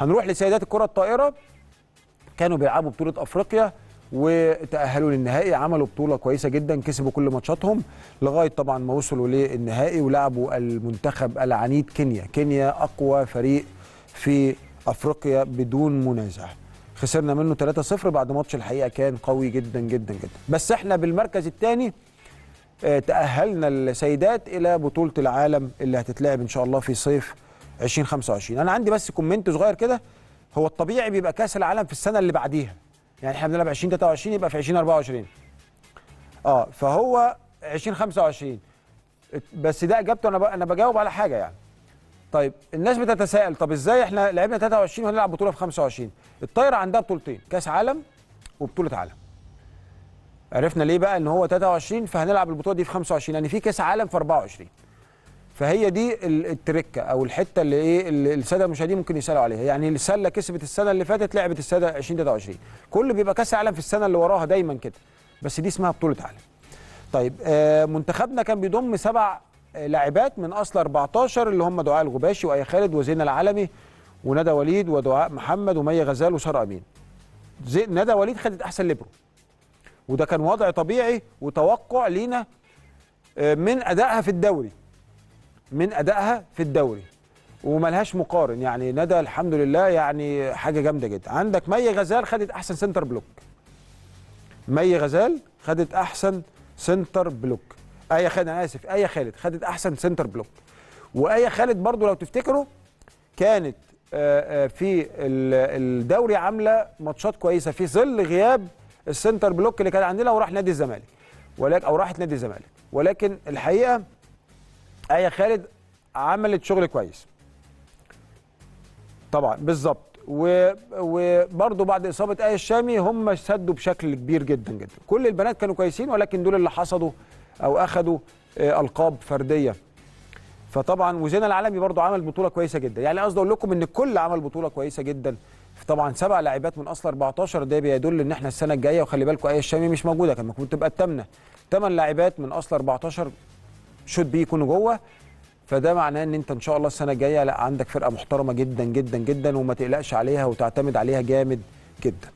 هنروح لسيدات الكرة الطائرة كانوا بيلعبوا بطولة أفريقيا وتأهلوا للنهائي عملوا بطولة كويسة جدا كسبوا كل ماتشاتهم لغاية طبعا ما وصلوا للنهائي ولعبوا المنتخب العنيد كينيا كينيا أقوى فريق في أفريقيا بدون منازع خسرنا منه 3-0 بعد ماتش الحقيقة كان قوي جدا جدا جدا بس احنا بالمركز الثاني آه، تأهلنا السيدات إلى بطولة العالم اللي هتتلعب إن شاء الله في صيف 2025 انا عندي بس كومنت صغير كده هو الطبيعي بيبقى كاس العالم في السنه اللي بعديها يعني احنا بنلعب 2023 يبقى في 2024 اه فهو 2025 بس ده اجابته انا انا بجاوب على حاجه يعني طيب الناس بتتساءل طب ازاي احنا لعبنا 23 وهنلعب بطوله في 25 الطايره عندها بطولتين كاس عالم وبطوله عالم عرفنا ليه بقى ان هو 23 فهنلعب البطوله دي في 25 لان يعني في كاس عالم في 24 فهي دي التركه او الحته اللي ايه اللي الساده المشاهدين ممكن يسالوا عليها يعني السله كسبت السنه اللي فاتت لعبت الساده 2023 كل بيبقى كاس عالم في السنه اللي وراها دايما كده بس دي اسمها بطوله عالم طيب آه منتخبنا كان بيضم سبع آه، لاعبات من اصل 14 اللي هم دعاء الغباشي وايا خالد وزين العالمي وندى وليد ودعاء محمد ومي غزال وساره امين ندى وليد خدت احسن ليبرو وده كان وضع طبيعي وتوقع لينا آه، من ادائها في الدوري من ادائها في الدوري وملهاش مقارن يعني ندى الحمد لله يعني حاجه جامده جدا عندك مي غزال خدت احسن سنتر بلوك مي غزال خدت احسن سنتر بلوك اي خالد انا اسف اي خالد خدت احسن سنتر بلوك واي خالد برضو لو تفتكروا كانت آه، آه، في الدوري عامله ماتشات كويسه في ظل غياب السنتر بلوك اللي كان عندنا وراح نادي الزمالك ولكن او راحت نادي الزمالك ولكن الحقيقه ايه خالد عملت شغل كويس طبعا بالظبط وبرضه بعد اصابه ايه الشامي هم سدوا بشكل كبير جدا جدا كل البنات كانوا كويسين ولكن دول اللي حصدوا او اخذوا آه، القاب فرديه فطبعا وزينا العالمي برضه عمل بطوله كويسه جدا يعني قصدي اقول لكم ان الكل عمل بطوله كويسه جدا طبعا سبع لاعبات من اصل 14 ده بيدل ان احنا السنه الجايه وخلي بالكم ايه الشامي مش موجوده كان المفروض تبقى الثامنه ثمان لاعبات من اصل 14 شوت بيه يكونوا جوه فده معناه ان انت ان شاء الله السنه الجايه لا عندك فرقه محترمه جدا جدا جدا وما تقلقش عليها وتعتمد عليها جامد جدا